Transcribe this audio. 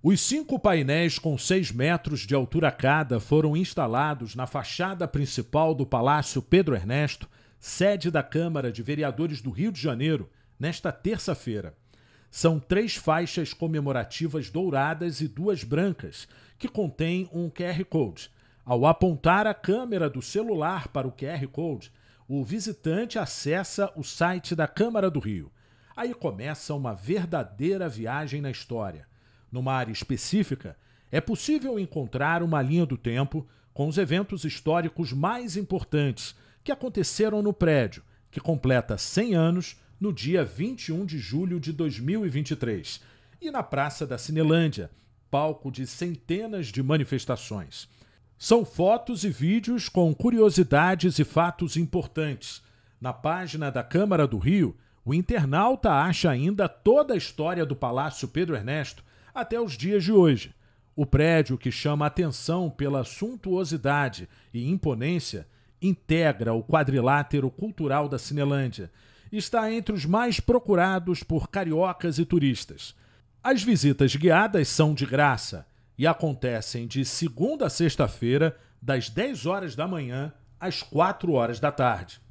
Os cinco painéis com seis metros de altura cada foram instalados na fachada principal do Palácio Pedro Ernesto, sede da Câmara de Vereadores do Rio de Janeiro, nesta terça-feira. São três faixas comemorativas douradas e duas brancas, que contêm um QR Code. Ao apontar a câmera do celular para o QR Code, o visitante acessa o site da Câmara do Rio. Aí começa uma verdadeira viagem na história numa área específica, é possível encontrar uma linha do tempo com os eventos históricos mais importantes que aconteceram no prédio, que completa 100 anos no dia 21 de julho de 2023, e na Praça da Cinelândia, palco de centenas de manifestações. São fotos e vídeos com curiosidades e fatos importantes. Na página da Câmara do Rio, o internauta acha ainda toda a história do Palácio Pedro Ernesto, até os dias de hoje. O prédio, que chama atenção pela suntuosidade e imponência, integra o quadrilátero cultural da Cinelândia e está entre os mais procurados por cariocas e turistas. As visitas guiadas são de graça e acontecem de segunda a sexta-feira, das 10 horas da manhã às 4 horas da tarde.